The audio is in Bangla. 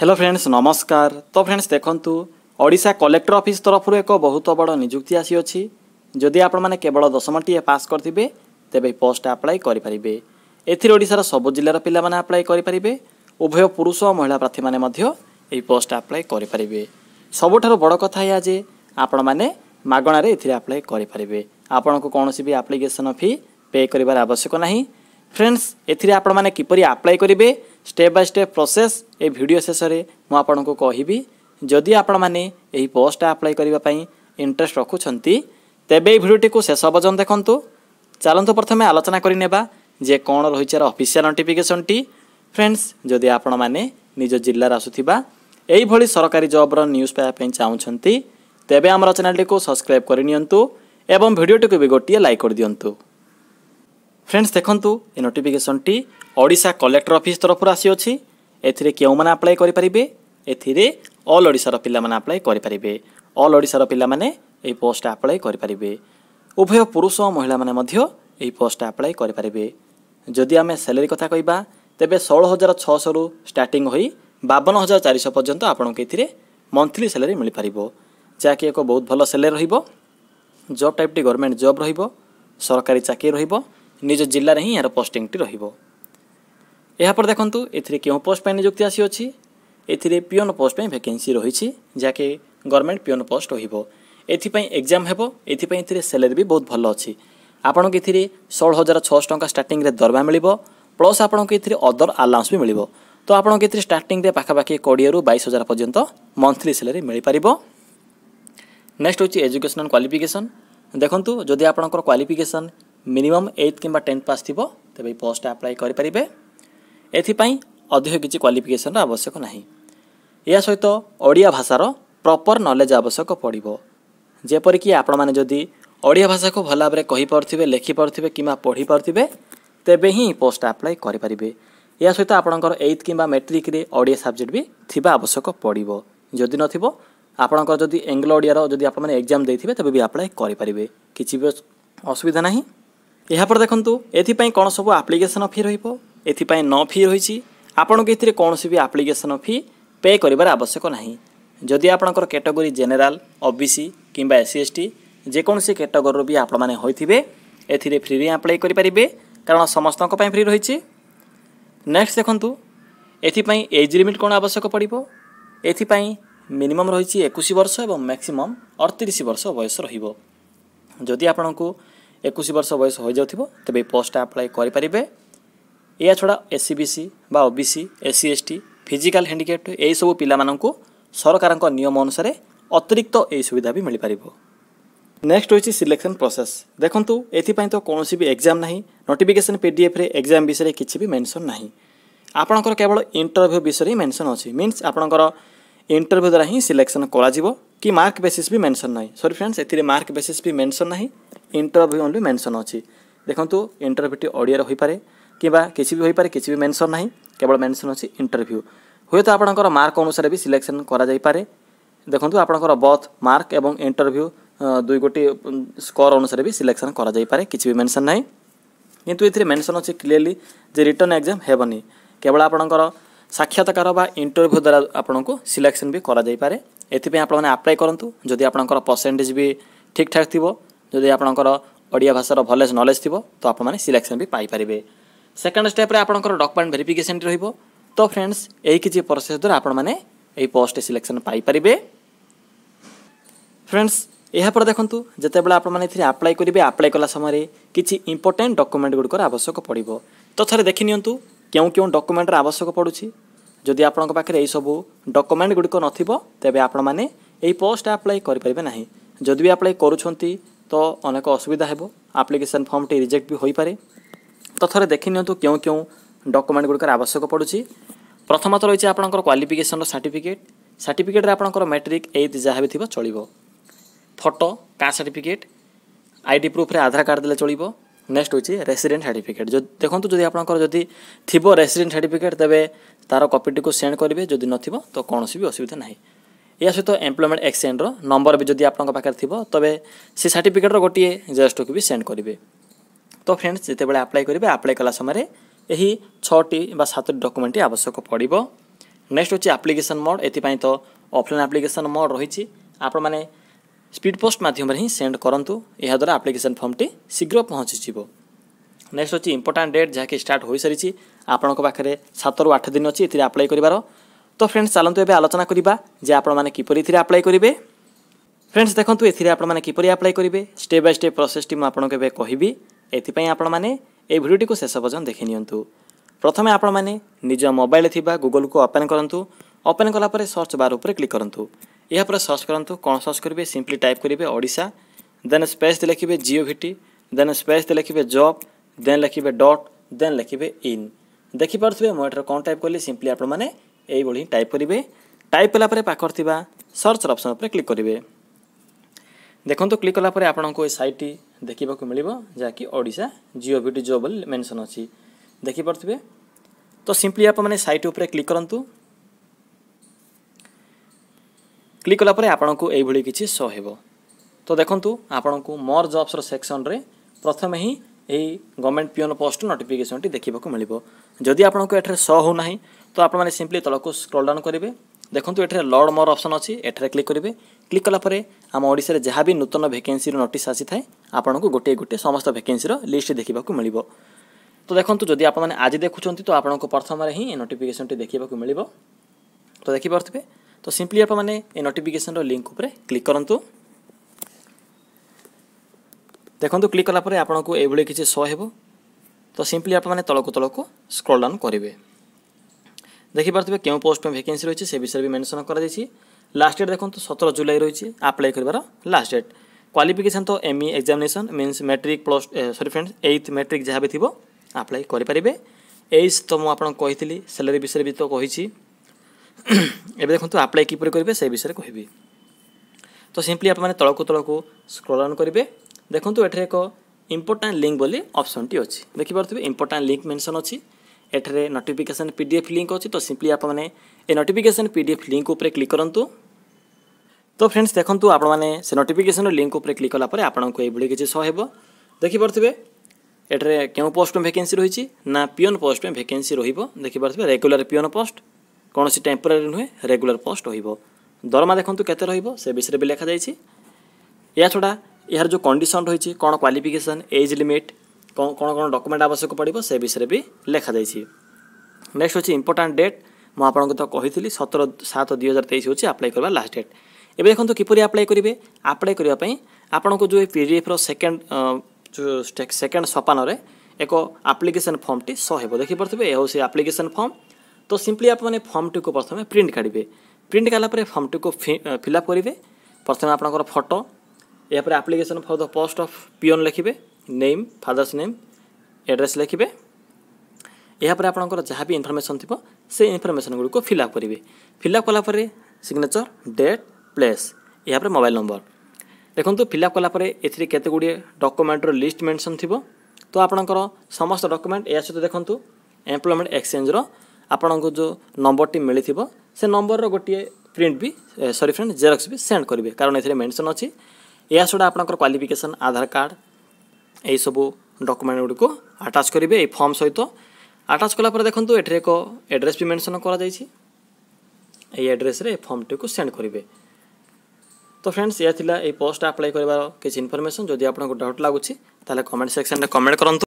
হ্যালো ফ্রেন্ডস নমস্কার তো ফ্রেন্ডস দেখন্তু ওড়িশা কলেক্টর অফিস তরফর এক বহুত বড় নিযুক্তি আসিছি যদি আপনার কেবল দশমটিয়ে পাস করবে তেবে পোস্ট আপ্লাই করে পারে এর ওড়িশার সবু জেলার পিলা মানে আপ্লাই করে পারে উভয় পুরুষ ও মহিলা প্রার্থী মানে এই পোস্ট আপ্লাই করে পারে সবুঠার বড় কথা এয়া যে আপন মানে মাগণার এতে আপ্লাই করে পারে আপনার কৌশি বি আপ্লিকেসন ফি পে করার আবশ্যক না ফ্রেন্ডস এতে আপনার কিপর আপ্লাই করবে স্টেপ বাই স্টেপ প্রসেস এ ভিডিও শেষে মু আপনার কহবি যদি আপনার এই পোস্ট আপ্লাই করা ইন্টরেস্ট রাখুন তেবে এই ভিডিওটি শেষ পর্যন্ত দেখুন ଚାଲନ୍ତୁ ପ୍ରଥମେ ଆଲୋଚନା କରିନେବା ଯେ କ'ଣ ରହିଛି ଏହାର ଅଫିସିଆଲ୍ ନୋଟିଫିକେସନ୍ଟି ଫ୍ରେଣ୍ଡସ୍ ଯଦି ଆପଣମାନେ ନିଜ ଜିଲ୍ଲାରେ ଆସୁଥିବା ଏଇଭଳି ସରକାରୀ ଜବ୍ର ନ୍ୟୁଜ୍ ପାଇବା ପାଇଁ ଚାହୁଁଛନ୍ତି ତେବେ ଆମର ଚ୍ୟାନେଲ୍ଟିକୁ ସବସ୍କ୍ରାଇବ୍ କରିନିଅନ୍ତୁ ଏବଂ ଭିଡ଼ିଓଟିକୁ ବି ଗୋଟିଏ ଲାଇକ୍ କରିଦିଅନ୍ତୁ ফ্রেন্ডস দেখন্তু এ নোটিফিকেশনটি ওড়িশা কলেক্টর অফিস তরফর আসিଅଛି এথিরে কেউমানে আপ্লাই করিপারিবে এথিরে অল ওড়িশার পিলাମାନେ আপ্লাই করিপারিবে অল ওড়িশার পিলাମାନେ এই পোস্ট আপ্লাই করিপারিবে উভয় পুরুষ ও মহিলাମାନେ মধ্য এই পোস্ট আপ্লাই করিপারিবে যদি আমি স্যালারি কথা কইবা তেবে ষোল হাজার ছশরু স্টার্টিং হয়ে বাবন হাজার চারিশ পর্যন্ত আপনাকে এতে মন্থলি স্যালারি মিলিপারিব যাকি এক বহুত ভাল স্যালারি রহব জব টাইপটি গভর্নমেন্ট জব রহব সরকারি চাকরি রহব ନିଜ ଜିଲ୍ଲାରେ ହିଁ ଏହାର ପୋଷ୍ଟିଂଟି ରହିବ ଏହାପରେ ଦେଖନ୍ତୁ ଏଥିରେ କେଉଁ ପୋଷ୍ଟ ପାଇଁ ନିଯୁକ୍ତି ଆସିଅଛି ଏଥିରେ ପିଅନ ପୋଷ୍ଟ ପାଇଁ ଭ୍ୟାକେନ୍ସି ରହିଛି ଯାହାକି ଗଭର୍ଣ୍ଣମେଣ୍ଟ ପିଅନ ପୋଷ୍ଟ ରହିବ ଏଥିପାଇଁ ଏକ୍ଜାମ୍ ହେବ ଏଥିପାଇଁ ଏଥିରେ ସାଲେରୀ ବି ବହୁତ ଭଲ ଅଛି ଆପଣଙ୍କୁ ଏଥିରେ ଷୋହଳ ହଜାର ଛଅଶହ ଟଙ୍କା ଷ୍ଟାର୍ଟିଂରେ ଦରମା ମିଳିବ ପ୍ଲସ୍ ଆପଣଙ୍କୁ ଏଥିରେ ଅଦର ଆଲାଉନ୍ସ ବି ମିଳିବ ତ ଆପଣଙ୍କୁ ଏଥିରେ ଷ୍ଟାର୍ଟିଂରେ ପାଖାପାଖି କୋଡ଼ିଏରୁ ବାଇଶ ହଜାର ପର୍ଯ୍ୟନ୍ତ ମନ୍ଥଲି ସାଲେରୀ ମିଳିପାରିବ ନେକ୍ସଟ ହେଉଛି ଏଜୁକେସନ୍ ଆଣ୍ଡ କ୍ୱାଲିଫିକେସନ୍ ଦେଖନ୍ତୁ ଯଦି ଆପଣଙ୍କର କ୍ୱାଲିଫିକେସନ୍ ମିନିମମ୍ ଏଇଟ୍ କିମ୍ବା ଟେନ୍ଥ ପାସ୍ ଥିବ ତେବେ ଏଇ ପୋଷ୍ଟ ଆପ୍ଲାଏ କରିପାରିବେ ଏଥିପାଇଁ ଅଧିକ କିଛି କ୍ୱାଲିଫିକେସନ୍ର ଆବଶ୍ୟକ ନାହିଁ ଏହା ସହିତ ଓଡ଼ିଆ ଭାଷାର ପ୍ରପର୍ ନଲେଜ୍ ଆବଶ୍ୟକ ପଡ଼ିବ ଯେପରିକି ଆପଣମାନେ ଯଦି ଓଡ଼ିଆ ଭାଷାକୁ ଭଲ ଭାବରେ କହିପାରୁଥିବେ ଲେଖିପାରୁଥିବେ କିମ୍ବା ପଢ଼ିପାରୁଥିବେ ତେବେ ହିଁ ପୋଷ୍ଟ ଆପ୍ଲାଏ କରିପାରିବେ ଏହା ସହିତ ଆପଣଙ୍କର ଏଇଟ୍ କିମ୍ବା ମେଟ୍ରିକରେ ଓଡ଼ିଆ ସବଜେକ୍ଟ ବି ଥିବା ଆବଶ୍ୟକ ପଡ଼ିବ ଯଦି ନଥିବ ଆପଣଙ୍କର ଯଦି ଆଙ୍ଗଲ ଓଡ଼ିଆର ଯଦି ଆପଣମାନେ ଏକ୍ଜାମ୍ ଦେଇଥିବେ ତେବେ ବି ଆପ୍ଲାଏ କରିପାରିବେ କିଛି ବି ଅସୁବିଧା ନାହିଁ ଏହାପରେ ଦେଖନ୍ତୁ ଏଥିପାଇଁ କ'ଣ ସବୁ ଆପ୍ଲିକେସନ୍ ଫି ରହିବ ଏଥିପାଇଁ ନ ଫି ରହିଛି ଆପଣଙ୍କୁ ଏଥିରେ କୌଣସି ବି ଆପ୍ଲିକେସନ୍ ଫି ପେ କରିବାର ଆବଶ୍ୟକ ନାହିଁ ଯଦି ଆପଣଙ୍କର category general O B C କିମ୍ବା ଏସ୍ ସି ଏସ୍ ଟି ଯେକୌଣସି କ୍ୟାଟେଗୋରୀରୁ ବି ଆପଣମାନେ ହୋଇଥିବେ ଏଥିରେ ଫ୍ରିରେ ଆପ୍ଲାଏ କରିପାରିବେ କାରଣ ସମସ୍ତଙ୍କ ପାଇଁ ଫ୍ରି ରହିଛି ନେକ୍ସଟ ଦେଖନ୍ତୁ ଏଥିପାଇଁ ଏଜ୍ ଲିମିଟ୍ କ'ଣ ଆବଶ୍ୟକ ପଡ଼ିବ ଏଥିପାଇଁ ମିନିମମ୍ ରହିଛି ଏକୋଇଶ ବର୍ଷ ଏବଂ ମ୍ୟାକ୍ସିମମ୍ ଅଠତିରିଶ ବର୍ଷ ବୟସ ରହିବ ଯଦି ଆପଣଙ୍କୁ একুশ বর্ষ বয়স হয়ে যাও তবে এই পোস্টটা আপ্লাই করে পারে এছাড়া এসসি বিসি বা OBC SC ST physical handicapped এইসব পিলামানঙ্কু ସରକାରଙ୍କ ନିୟମ ଅନୁସାରେ ଅତିରିକ୍ତ ଏହି ସୁବିଧା ବି ମିଳିପାରିବ ନେକ୍ସଟ ହେଉଛି ସିଲେକ୍ସନ୍ ପ୍ରୋସେସ୍ ଦେଖନ୍ତୁ ଏଥିପାଇଁ ତ କୌଣସି ବି ଏକ୍ଜାମ୍ ନାହିଁ ନୋଟିଫିକେସନ୍ ପିଡ଼ିଏଫ୍ରେ ଏକ୍ଜାମ୍ ବିଷୟରେ କିଛି ବି ମେନସନ୍ ନାହିଁ ଆପଣଙ୍କର କେବଳ ଇଣ୍ଟରଭ୍ୟୁ ବିଷୟରେ ହିଁ ମେନସନ୍ ଅଛି ମିନ୍ସ ଆପଣଙ୍କର ଇଣ୍ଟରଭ୍ୟୁ ଦ୍ୱାରା ହିଁ ସିଲେକ୍ସନ୍ କରାଯିବ କି ମାର୍କ ବେସିସ୍ ବି ମେନସନ୍ ନାହିଁ ସରି ଫ୍ରେଣ୍ଡସ୍ ଏଥିରେ ମାର୍କ ବେସିସ୍ ବି ମେନସନ୍ ନାହିଁ ইন্টরভ্যু অনলি মেনশন ଅଛି ଦେଖନ୍ତୁ ଇଣ୍ଟରଭ୍ୟୁଟି ଓଡ଼ିଆରେ ହୋଇପାରେ କିମ୍ବା କିଛି ବି ହୋଇପାରେ କିଛି ବି ମେନସନ୍ ନାହିଁ କେବଳ ମେନସନ୍ ଅଛି ଇଣ୍ଟରଭ୍ୟୁ ହୁଏତ ଆପଣଙ୍କର ମାର୍କ ଅନୁସାରେ ବି ସିଲେକ୍ସନ୍ କରାଯାଇପାରେ ଦେଖନ୍ତୁ ଆପଣଙ୍କର ବଥ୍ ମାର୍କ ଏବଂ ଇଣ୍ଟରଭ୍ୟୁ ଦୁଇ ଗୋଟି ସ୍କୋର ଅନୁସାରେ ବି ସିଲେକ୍ସନ୍ କରାଯାଇପାରେ କିଛି ବି ମେନସନ୍ ନାହିଁ କିନ୍ତୁ ଏଥିରେ ମେନସନ୍ ଅଛି କ୍ଲିଅରଲି ଯେ ରିଟର୍ନ ଏକ୍ଜାମ୍ ହେବନି କେବଳ ଆପଣଙ୍କର ସାକ୍ଷାତକାର ବା ଇଣ୍ଟରଭ୍ୟୁ ଦ୍ୱାରା ଆପଣଙ୍କୁ ସିଲେକ୍ସନ୍ ବି କରାଯାଇପାରେ ଏଥିପାଇଁ ଆପଣମାନେ ଆପ୍ଲାଏ କରନ୍ତୁ ଯଦି ଆପଣଙ୍କର ପରସେଣ୍ଟେଜ୍ ବି ଠିକ୍ ଠାକ୍ ଥିବ ଯଦି ଆପଣଙ୍କର ଓଡ଼ିଆ ଭାଷାର ଭଲେଜ୍ ନଲେଜ୍ ଥିବ ତ ଆପଣମାନେ ସିଲେକ୍ସନ୍ ବି ପାଇପାରିବେ ସେକେଣ୍ଡ ଷ୍ଟେପ୍ରେ ଆପଣଙ୍କର ଡକ୍ୟୁମେଣ୍ଟ ଭେରିଫିକେସନ୍ ରହିବ ତ ଫ୍ରେଣ୍ଡସ୍ ଏହି କିଛି ପ୍ରୋସେସ୍ ଦ୍ୱାରା ଆପଣମାନେ ଏହି ପୋଷ୍ଟ ସିଲେକ୍ସନ୍ ପାଇପାରିବେ ଫ୍ରେଣ୍ଡସ୍ ଏହାପରେ ଦେଖନ୍ତୁ ଯେତେବେଳେ ଆପଣମାନେ ଏଥିରେ ଆପ୍ଲାଏ କରିବେ ଆପ୍ଲାଏ କଲା ସମୟରେ କିଛି ଇମ୍ପୋର୍ଟାଣ୍ଟ ଡକ୍ୟୁମେଣ୍ଟ ଗୁଡ଼ିକର ଆବଶ୍ୟକ ପଡ଼ିବ ତ ଥରେ ଦେଖିନିଅନ୍ତୁ କେଉଁ କେଉଁ ଡକ୍ୟୁମେଣ୍ଟର ଆବଶ୍ୟକ ପଡ଼ୁଛି ଯଦି ଆପଣଙ୍କ ପାଖରେ ଏହିସବୁ ଡକ୍ୟୁମେଣ୍ଟ ଗୁଡ଼ିକ ନଥିବ ତେବେ ଆପଣମାନେ ଏହି ପୋଷ୍ଟ ଆପ୍ଲାଏ କରିପାରିବେ ନାହିଁ ଯଦି ବି ଆପ୍ଲାଏ କରୁଛନ୍ତି ତ ଅନେକ ଅସୁବିଧା ହେବ ଆପ୍ଲିକେସନ୍ ଫର୍ମଟି ରିଜେକ୍ଟ ବି ହୋଇପାରେ ତ ଥରେ ଦେଖି ନିଅନ୍ତୁ କେଉଁ କେଉଁ ଡକୁମେଣ୍ଟ ଗୁଡ଼ିକର ଆବଶ୍ୟକ ପଡ଼ୁଛି ପ୍ରଥମତଃ ରହିଛି ଆପଣଙ୍କର କ୍ୱାଲିଫିକେସନ୍ର ସାର୍ଟିଫିକେଟ୍ ସାର୍ଟିଫିକେଟ୍ରେ ଆପଣଙ୍କର ମ୍ୟାଟ୍ରିକ୍ ଏଇଥ ଯାହା ବି ଥିବ ଚଳିବ photo caste certificate I D ପ୍ରୁଫ୍ରେ ଆଧାର କାର୍ଡ଼ ଦେଲେ ଚଳିବ ନେକ୍ସଟ୍ ହେଉଛି ରେସିଡେଣ୍ଟ ସାର୍ଟିଫିକେଟ୍ ଦେଖନ୍ତୁ ଯଦି ଆପଣଙ୍କର ଯଦି ଥିବ ରେସିଡେଣ୍ଟ ସାର୍ଟିଫିକେଟ୍ ତେବେ ତା'ର କପିଟିକୁ ସେଣ୍ଡ କରିବେ ଯଦି ନଥିବ ତ କୌଣସି ବି ଅସୁବିଧା ନାହିଁ ଏହା ସହିତ ଏମ୍ପ୍ଲୟମେଣ୍ଟ ଏକ୍ସଚେଞ୍ଜର ନମ୍ବର ବି ଯଦି ଆପଣଙ୍କ ପାଖରେ ଥିବ ତେବେ ସେ ସାର୍ଟିଫିକେଟ୍ର ଗୋଟିଏ ଜେଏସ୍ଟିକୁ ବି ସେଣ୍ଡ କରିବେ ତ ଫ୍ରେଣ୍ଡସ୍ ଯେତେବେଳେ ଆପ୍ଲାଏ କରିବେ ଆପ୍ଲାଏ କଲା ସମୟରେ ଏହି ଛଅଟି ବା ସାତଟି ଡକୁମେଣ୍ଟ ଆବଶ୍ୟକ ପଡ଼ିବ ନେକ୍ସଟ ହେଉଛି ଆପ୍ଲିକେସନ୍ ମୋଡ଼ ଏଥିପାଇଁ ତ ଅଫ୍ଲାଇନ୍ ଆପ୍ଲିକେସନ୍ ମୋଡ଼ ରହିଛି ଆପଣମାନେ ସ୍ପିଡ଼୍ ପୋଷ୍ଟ ମାଧ୍ୟମରେ ହିଁ ସେଣ୍ଡ କରନ୍ତୁ ଏହାଦ୍ୱାରା ଆପ୍ଲିକେସନ୍ ଫର୍ମଟି ଶୀଘ୍ର ପହଞ୍ଚିଯିବ ନେକ୍ସଟ ହେଉଛି ଇମ୍ପୋର୍ଟାଣ୍ଟ ଡେଟ୍ ଯାହାକି ଷ୍ଟାର୍ଟ ହୋଇସାରିଛି ଆପଣଙ୍କ ପାଖରେ ସାତରୁ ଆଠ ଦିନ ଅଛି ଏଥିରେ ଆପ୍ଲାଏ କରିବାର তো ফ্রেন্ডস চালু এবে আলোচনা করা যে আপনার কিপর এর আপ্লাই করবে ফ্রেন্ডস দেখুন এর আপনার কিপর আপ্লাই করবে স্টেপ বাই স্টেপ প্রসেসটি আপনার এবে কহবি এপাই আপনার এই ভিডিওটি শেষ পর্যন্ত দেখে নিউ প্রথমে আপনার নিজ মোবাইল থাকা গুগল কু ওপেন করতু ওপেন কলাপরে সর্চ বার উপরে ক্লিক করতু এরপরে সর্চ করতু কোণ সর্চ করবে সিম্পলি টাইপ করবে ওড়শা দেন স্পেস লিখবে জিও ভিটি দেন স্পেস লিখবে জব দেন লিখবে ডট দেন লিখবে ইন দেখিপারে মু এটার কোণ টাইপ কলি সিম্পলি আপনার এইভাবে টাইপ করবে টাইপ কলাপরে পাখর থাকা সর্চর অপসন উপরে ক্লিক করবে দেখুন ক্লিক কলাপরে আপনার এই সাইটটি দেখা মিলব যা কি ওড়শা জিও বিটি জিও বলে মেনশন অছি দেখিপারে তো সিম্পলি আপনার সাইট উপরে ক্লিক করতু ক্লিক কলাপরে আপনার এইভাবে কিছু শো হব তো দেখুন আপনার মর জবসর সেকশনরে প্রথমে হি এই গভর্নমেন্ট পিওন পোস্ট নোটিফিকেসনটি দেখা মিলব যদি আপনার এখানে শো হো না তো আপনার সিম্পলি তলকু স্ক্রল ডাউন করবে দেখুন এখানে লর্ড মোর অপসন অছি এখানে ক্লিক করবে ক্লিক কলাপরে আম ওড়শার যা বি নূতন ভ্যাকেন্সির নোটিস আসি থাকে আপনার গোটিয়ে গোটিয়ে সমস্ত ভ্যাকেন্সির লিষ্ট দেখা মিলব তো দেখুন যদি আপনার আজ দেখুম তো আপনার প্রথমে হি নোটিফিকেসনটি দেখা মিলব তো দেখিপারে তো সিম্পলি আপনার এই নোটিফিকেসনর লিঙ্ক উপরে ক্লিক করতু দেখুন ক্লিক কলাপরে আপনার এইভাবে কিছু শো হব তো সিম্পলি আপনার তলকু তলকু স্ক্রল ডাউন করবে ଦେଖିପାରୁଥିବେ କେଉଁ ପୋଷ୍ଟ ପାଇଁ ଭ୍ୟାକେନ୍ସି ରହିଛି ସେ ବିଷୟରେ ବି ମେନସନ୍ କରାଯାଇଛି ଲାଷ୍ଟ ଡେଟ୍ ଦେଖନ୍ତୁ ସତର ଜୁଲାଇ ରହିଛି ଆପ୍ଲାଏ କରିବାର ଲାଷ୍ଟ ଡେଟ୍ କ୍ୱାଲିଫିକେସନ୍ ତ ME examination means matric plus sorry friends eighth matric ଯାହା ବି ଥିବ ଆପ୍ଲାଏ କରିପାରିବେ ଏଜ୍ ତ ମୁଁ ଆପଣଙ୍କୁ କହିଥିଲି ସାଲାରୀ ବିଷୟରେ ବି ତ କହିଛି ଏବେ ଦେଖନ୍ତୁ ଆପ୍ଲାଏ କିପରି କରିବେ ସେ ବିଷୟରେ କହିବି ତ ସିମ୍ପଲି ଆପଣମାନେ ତଳକୁ ତଳକୁ ସ୍କ୍ରୋଲ୍ ଅନ୍ କରିବେ ଦେଖନ୍ତୁ ଏଠାରେ ଏକ ଇମ୍ପୋର୍ଟାଣ୍ଟ ଲିଙ୍କ୍ ବୋଲି ଅପସନ୍ଟି ଅଛି ଦେଖିପାରୁଥିବେ ଇମ୍ପୋର୍ଟାଣ୍ଟ ଲିଙ୍କ୍ ମେନ୍ସନ୍ ଅଛି ଏଠାରେ notification P D F link ଅଛି ତ ସିମ୍ପଲି ଆପଣମାନେ ଏ notification P D F link ଉପରେ କ୍ଲିକ୍ କରନ୍ତୁ ତ ଫ୍ରେଣ୍ଡସ୍ ଦେଖନ୍ତୁ ଆପଣମାନେ ସେ ନୋଟିଫିକେସନ୍ ଲିଙ୍କ୍ ଉପରେ କ୍ଲିକ୍ କଲା ପରେ ଆପଣଙ୍କୁ ଏଇଭଳି କିଛି ସହ ହେବ ଦେଖିପାରୁଥିବେ ଏଠାରେ କେଉଁ ପୋଷ୍ଟ ପାଇଁ ଭେକେନ୍ସି ରହିଛି ନା ପିଅନ୍ ପୋଷ୍ଟ ପାଇଁ ଭେକେନ୍ସି ରହିବ ଦେଖିପାରୁଥିବେ ରେଗୁଲାର ପିଅନ୍ ପୋଷ୍ଟ କୌଣସି ଟେମ୍ପୋରାରୀ ନୁହେଁ ରେଗୁଲାର ପୋଷ୍ଟ ରହିବ ଦରମା ଦେଖନ୍ତୁ କେତେ ରହିବ ସେ ବିଷୟରେ ବି ଲେଖାଯାଇଛି ଏହାଛଡ଼ା ଏହାର ଯେଉଁ କଣ୍ଡିସନ୍ ରହିଛି କ'ଣ କ୍ୱାଲିଫିକେସନ୍ ଏଜ୍ ଲିମିଟ୍ କ'ଣ କ'ଣ ଡକୁମେଣ୍ଟ ଆବଶ୍ୟକ ପଡ଼ିବ ସେ ବିଷୟରେ ବି ଲେଖାଯାଇଛି ନେକ୍ସଟ ହେଉଛି ଇମ୍ପୋର୍ଟାଣ୍ଟ ଡେଟ୍ ମୁଁ ଆପଣଙ୍କୁ ତ କହିଥିଲି ସତର ସାତ ଦୁଇ ହଜାର ତେଇଶ ହେଉଛି ଆପ୍ଲାଏ କରିବା ଲାଷ୍ଟ ଡେଟ୍ ଏବେ ଦେଖନ୍ତୁ କିପରି ଆପ୍ଲାଏ କରିବେ ଆପ୍ଲାଏ କରିବା ପାଇଁ ଆପଣଙ୍କୁ ଯେଉଁ ପି ଡି ଏଫ୍ର ସେକେଣ୍ଡ ସେକେଣ୍ଡ ସୋପାନରେ ଏକ ଆପ୍ଲିକେସନ୍ ଫର୍ମଟି ସହେବ ଦେଖିପାରୁଥିବେ ଏ ହେଉଛି ଆପ୍ଲିକେସନ୍ ଫର୍ମ ତ ସିମ୍ପଲି ଆପଣମାନେ ଫର୍ମଟିକୁ ପ୍ରଥମେ ପ୍ରିଣ୍ଟ କାଢ଼ିବେ ପ୍ରିଣ୍ଟ କାଢ଼ିଲା ପରେ ଫର୍ମଟିକୁ ଫିଲ୍ଅପ୍ କରିବେ ପ୍ରଥମେ ଆପଣଙ୍କର ଫଟୋ ଏହାପରେ application for the post of peon ଲେଖିବେ नेम फादर्स नेम एड्रेस लिखे ଏହାପରେ ଆପଣଙ୍କର ଯାହା ବି ଇନଫର୍ମେସନ୍ ଥିବ ସେ ଇନଫର୍ମେସନ୍ ଗୁଡ଼ିକୁ ଫିଲ୍ଅପ୍ କରିବେ ଫିଲ୍ଅପ୍ କଲାପରେ ସିଗ୍ନେଚର ଡେଟ୍ ପ୍ଲେସ୍ ଏହାପରେ ମୋବାଇଲ୍ ନମ୍ବର ଦେଖନ୍ତୁ ଫିଲ୍ଅପ୍ କଲାପରେ ଏଥିରେ କେତେ ଗୁଡ଼ିଏ ଡକୁମେଣ୍ଟର ଲିଷ୍ଟ ମେନ୍ସନ୍ ଥିବ ତ ଆପଣଙ୍କର ସମସ୍ତ ଡକୁମେଣ୍ଟ ଏହା ସହିତ ଦେଖନ୍ତୁ ଏମ୍ପ୍ଲୟମେଣ୍ଟ ଏକ୍ସଚେଞ୍ଜର ଆପଣଙ୍କୁ ଯେଉଁ ନମ୍ବରଟି ମିଳିଥିବ ସେ ନମ୍ବରର ଗୋଟିଏ ପ୍ରିଣ୍ଟ ବି ସରି ଫ୍ରେଣ୍ଡ ଜେରକ୍ସ ବି ସେଣ୍ଡ କରିବେ କାରଣ ଏଥିରେ ମେନ୍ସନ୍ ଅଛି ଏହା ଛଡ଼ା ଆପଣଙ୍କର କ୍ୱାଲିଫିକେସନ୍ ଆଧାର କାର୍ଡ଼ ଏହିସବୁ ଡକୁମେଣ୍ଟ ଗୁଡ଼ିକୁ ଆଟାଚ୍ କରିବେ ଏହି ଫର୍ମ ସହିତ ଆଟାଚ୍ କଲା ପରେ ଦେଖନ୍ତୁ ଏଠାରେ ଏକ ଆଡ୍ରେସ୍ ବି ମେନସନ୍ କରାଯାଇଛି ଏହି ଆଡ୍ରେସ୍ରେ ଏହି ଫର୍ମଟିକୁ ସେଣ୍ଡ କରିବେ ତ ଫ୍ରେଣ୍ଡସ୍ ଏହା ଥିଲା ଏହି ପୋଷ୍ଟ ଆପ୍ଲାଏ କରିବାର କିଛି ଇନଫର୍ମେସନ୍ ଯଦି ଆପଣଙ୍କୁ ଡାଉଟ୍ ଲାଗୁଛି ତାହେଲେ କମେଣ୍ଟ ସେକ୍ସନ୍ରେ କମେଣ୍ଟ କରନ୍ତୁ